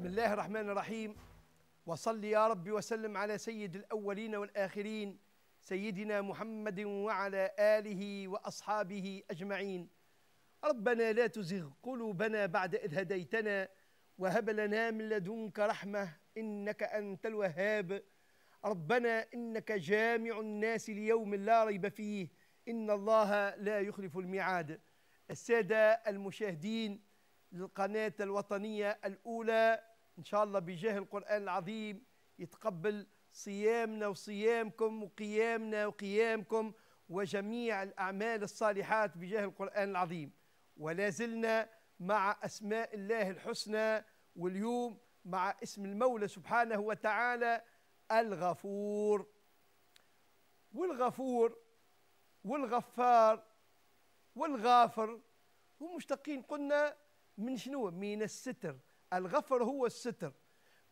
بسم الله الرحمن الرحيم وصل يا رب وسلم على سيد الأولين والآخرين سيدنا محمد وعلى آله وأصحابه أجمعين ربنا لا تزغ قلوبنا بعد إذ هديتنا وهب لنا من لدنك رحمة إنك أنت الوهاب ربنا إنك جامع الناس ليوم لا ريب فيه إن الله لا يخلف الميعاد السادة المشاهدين للقناة الوطنية الأولى إن شاء الله بجاه القرآن العظيم يتقبل صيامنا وصيامكم وقيامنا وقيامكم وجميع الأعمال الصالحات بجاه القرآن العظيم ولا زلنا مع أسماء الله الحسنى واليوم مع اسم المولى سبحانه وتعالى الغفور والغفور والغفار والغافر ومشتقين قلنا من شنو من الستر الغفر هو الستر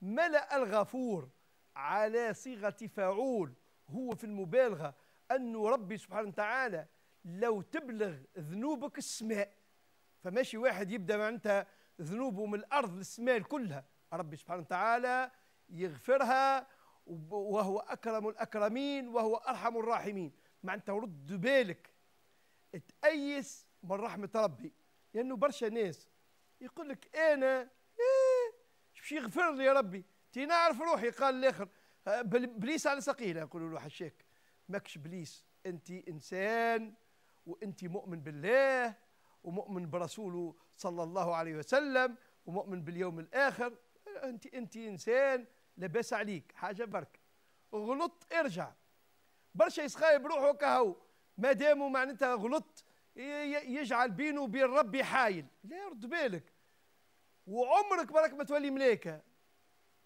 ملأ الغفور على صيغة فاعول هو في المبالغة أن ربي سبحانه وتعالى لو تبلغ ذنوبك السماء فماشي واحد يبدأ معناتها ذنوبه من الأرض للسماء كلها ربي سبحانه وتعالى يغفرها وهو أكرم الأكرمين وهو أرحم الراحمين معناتها رد بالك تأيس من رحمة ربي لأنه برشا ناس يقول لك أنا باش يغفر لي ربي تي نعرف روحي قال الاخر آه، بليس على سقيله يقولوا له حشاك ماكش بليس انت انسان وانت مؤمن بالله ومؤمن برسوله صلى الله عليه وسلم ومؤمن باليوم الاخر انت انت انسان لاباس عليك حاجه برك غلط ارجع برشا يسخايب روحه كهو ما داموا معناتها غلط يجعل بينه وبين ربي حايل لا يرد بالك وعمرك برك ما تولي ملايكة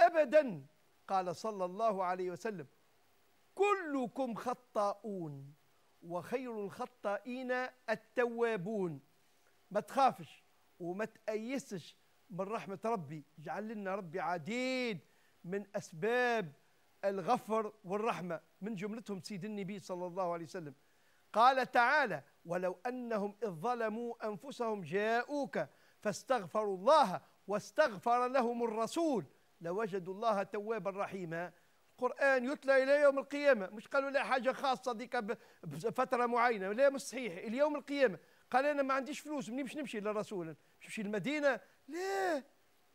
أبدا قال صلى الله عليه وسلم كلكم خطاؤون وخير الخطائين التوابون ما تخافش وما تأيسش من رحمة ربي جعل لنا ربي عديد من أسباب الغفر والرحمة من جملتهم سيد النبي صلى الله عليه وسلم قال تعالى ولو أنهم إذ ظلموا أنفسهم جاءوك فاستغفروا الله واستغفر لهم الرسول لوجدوا الله توابا رحيما القرآن يتلى إلى يوم القيامة مش قالوا لا حاجة خاصة ديك بفترة معينة لا مش صحيح إلى يوم القيامة قال أنا ما عنديش فلوس منين باش نمشي للرسول نمشي للمدينة لا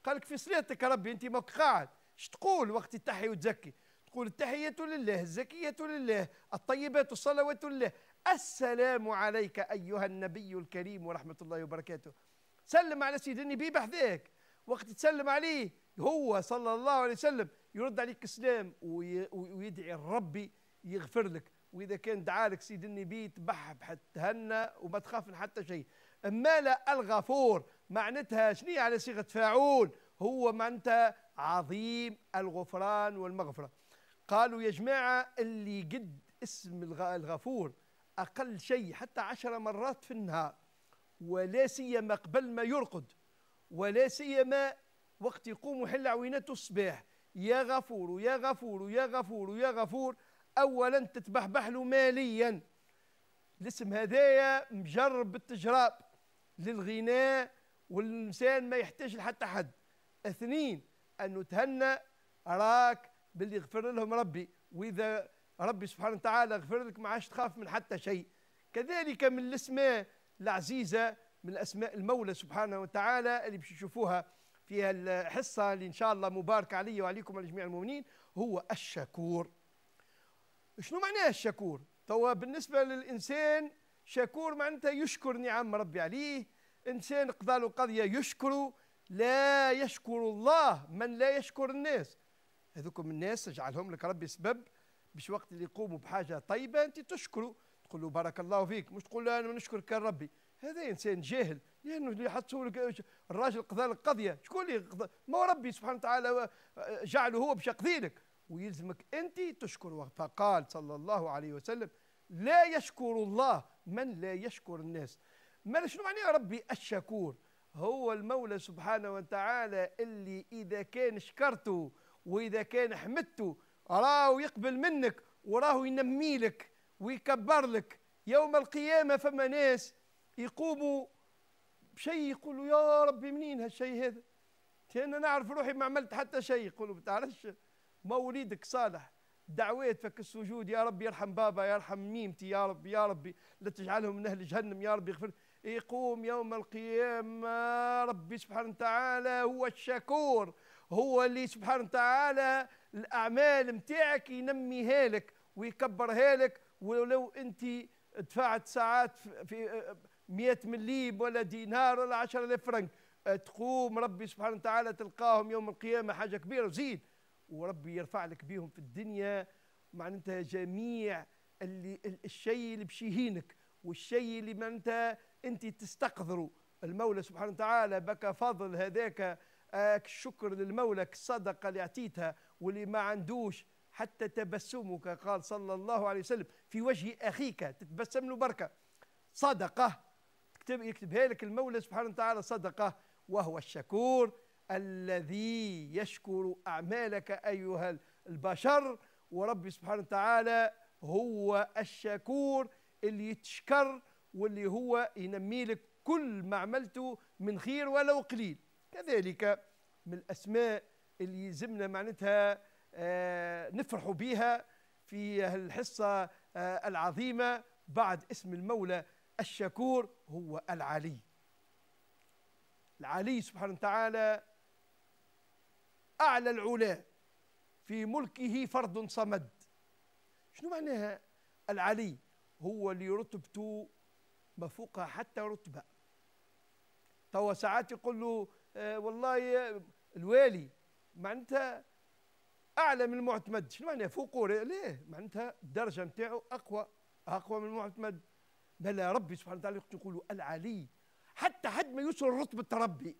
قال لك في صلاتك يا ربي أنت ما قاعد اش تقول وقت التحية وتزكي تقول التحية لله الزكية لله الطيبات الصلوات لله السلام عليك أيها النبي الكريم ورحمة الله وبركاته سلم على سيدنا النبي بحذاك وقت تسلم عليه هو صلى الله عليه وسلم يرد عليك السلام ويدعي الرب يغفر لك واذا كان دعالك سيد النبي تبحب حتى تهنى وما تخاف من حتى شيء اما لا الغفور معناتها شنو على صيغه فاعول هو معناتها عظيم الغفران والمغفره قالوا يا جماعه اللي قد اسم الغفور اقل شيء حتى عشر مرات في النهار ولا سيما قبل ما يرقد ولا سيما وقت يقوم حل عوينات الصباح يا غفور يا غفور يا غفور يا غفور اولا تتبحبح له ماليا الاسم هذايا مجرب بالتجراب للغناء والانسان ما يحتاج لحتى حد اثنين انه تهنى راك باللي غفر لهم ربي واذا ربي سبحانه وتعالى غفر لك ما عادش تخاف من حتى شيء كذلك من الاسماء العزيزه من اسماء المولى سبحانه وتعالى اللي باش نشوفوها في الحصه اللي ان شاء الله مباركه علي وعليكم وعلى جميع المؤمنين هو الشكور شنو معناه الشكور توا بالنسبه للانسان شكور معناتها يشكر نعم ربي عليه انسان قضى قضيه يشكر لا يشكر الله من لا يشكر الناس هذوكم الناس اجعلهم لك ربي سبب باش وقت اللي يقوموا بحاجه طيبه انت تشكروا تقول له بارك الله فيك مش تقول له انا نشكرك يا ربي هذا انسان جاهل لانه اللي حطوا لك الراجل قضى لك قضيه شكون اللي قضى ما ربي سبحانه وتعالى جعله هو باش يقضي لك ويلزمك انت تشكر فقال صلى الله عليه وسلم لا يشكر الله من لا يشكر الناس ما شنو معنى ربي الشكور هو المولى سبحانه وتعالى اللي اذا كان شكرته واذا كان حمدته راهو يقبل منك وراهو ينمي لك ويكبر لك يوم القيامه فما ناس يقوموا بشيء يقولوا يا ربي منين هالشيء هذا انا نعرف روحي ما عملت حتى شيء يقولوا ما تعرفش ما وليدك صالح دعوات فك السجود يا ربي يرحم بابا يرحم ميمتي يا ربي يا ربي لا تجعلهم من اهل جهنم يا ربي يغفر يقوم يوم القيامة ربي سبحانه وتعالى هو الشكور هو اللي سبحانه وتعالى الأعمال متاعك ينمي هالك ويكبر هالك ولو أنت دفعت ساعات في 100 مليم ولا دينار ولا 10000 فرنك أه، تقوم ربي سبحانه وتعالى تلقاهم يوم القيامه حاجه كبيره زيد وربي يرفع لك بهم في الدنيا معناتها جميع اللي الشيء اللي بشيهينك والشيء اللي معناتها انت تستقذره المولى سبحانه وتعالى بك فضل هذاك الشكر للمولى الصدقه اللي اعطيتها واللي ما عندوش حتى تبسمك قال صلى الله عليه وسلم في وجه اخيك تتبسم له بركه صدقه يكتب يكتبها لك المولى سبحانه وتعالى صدقه وهو الشكور الذي يشكر اعمالك ايها البشر وربي سبحانه وتعالى هو الشكور اللي يتشكر واللي هو ينمي لك كل ما عملته من خير ولو قليل كذلك من الاسماء اللي يلزمنا معناتها آه نفرح بها في الحصه آه العظيمه بعد اسم المولى الشكور هو العلي العلي سبحانه وتعالى أعلى العلا في ملكه فرد صمد شنو معناها العلي هو اللي رتبته ما فوقها حتى رتبة توا ساعات يقول له آه والله آه، الوالي معناتها أعلى من المعتمد شنو معناها فوقه ليه معناتها الدرجة نتاعو أقوى أقوى من المعتمد بلا ربي سبحانه وتعالى يقول العلي حتى حد ما يوصل رتبة ربي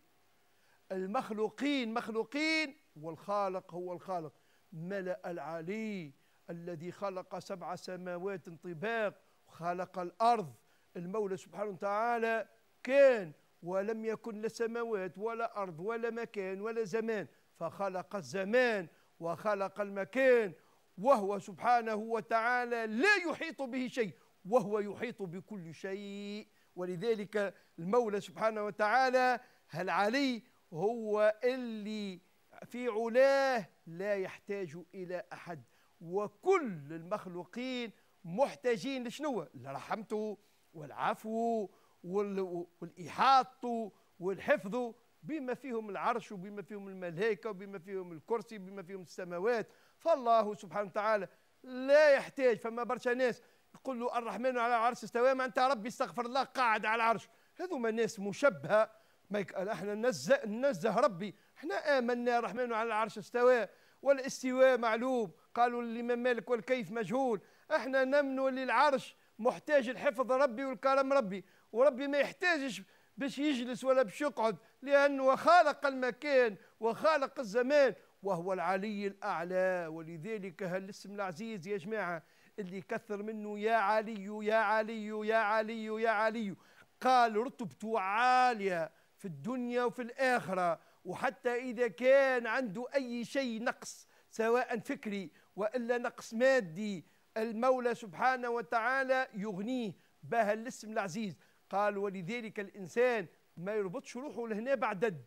المخلوقين مخلوقين والخالق هو الخالق ملأ العلي الذي خلق سبع سماوات طباق خلق الأرض المولى سبحانه وتعالى كان ولم يكن لا سماوات ولا أرض ولا مكان ولا زمان فخلق الزمان وخلق المكان وهو سبحانه وتعالى لا يحيط به شيء وهو يحيط بكل شيء ولذلك المولى سبحانه وتعالى هل علي هو اللي في علاه لا يحتاج إلى أحد وكل المخلوقين محتاجين لشنو لرحمته والعفو والإحاطة والحفظ بما فيهم العرش وبما فيهم الملائكة وبما فيهم الكرسي وبما فيهم السماوات فالله سبحانه وتعالى لا يحتاج فما برشا ناس يقول له الرحمن على العرش استوى ما انت ربي استغفر الله قاعد على العرش هذوما ناس مشبهه ما يك... احنا ننزه نزه ربي احنا امنا الرحمن على العرش استوى والاستواء معلوم قالوا الامام مالك والكيف مجهول احنا نمنو للعرش محتاج الحفظ ربي والكرم ربي وربي ما يحتاجش باش يجلس ولا باش يقعد لانه خالق المكان وخالق الزمان وهو العلي الاعلى ولذلك هالاسم العزيز يا جماعه اللي كثر منه يا علي يا علي يا علي يا علي قال رتبته عالية في الدنيا وفي الآخرة وحتى إذا كان عنده أي شيء نقص سواء فكري وإلا نقص مادي المولى سبحانه وتعالى يغنيه بها الاسم العزيز قال ولذلك الإنسان ما يربطش روحه لهنا بعدد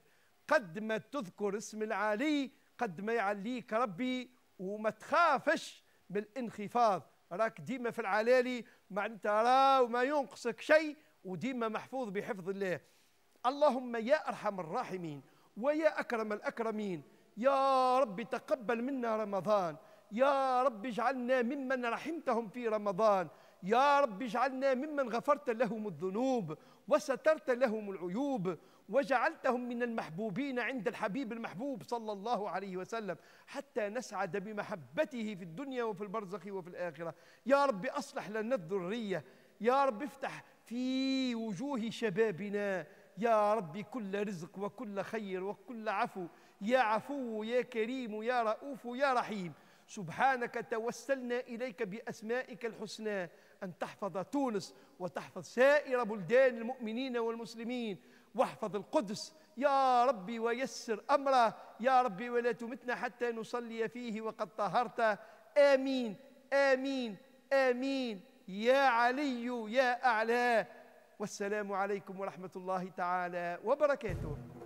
قد ما تذكر اسم العالي قد ما يعليك ربي وما تخافش بالانخفاض راك ديما في العلالي معناتها راه ما ينقصك شيء وديما محفوظ بحفظ الله اللهم يا ارحم الراحمين ويا اكرم الاكرمين يا رب تقبل منا رمضان يا رب اجعلنا ممن رحمتهم في رمضان يا رب اجعلنا ممن غفرت لهم الذنوب وسترت لهم العيوب وجعلتهم من المحبوبين عند الحبيب المحبوب صلى الله عليه وسلم حتى نسعد بمحبته في الدنيا وفي البرزخ وفي الآخرة يا رب أصلح لنا الذرية يا رب افتح في وجوه شبابنا يا رب كل رزق وكل خير وكل عفو يا عفو يا كريم يا رؤوف يا رحيم سبحانك توسلنا إليك بأسمائك الحسنى أن تحفظ تونس وتحفظ سائر بلدان المؤمنين والمسلمين واحفظ القدس يا ربي ويسر أمره يا ربي ولا تمتنا حتى نصلي فيه وقد طهرت آمين آمين آمين يا علي يا أعلى والسلام عليكم ورحمة الله تعالى وبركاته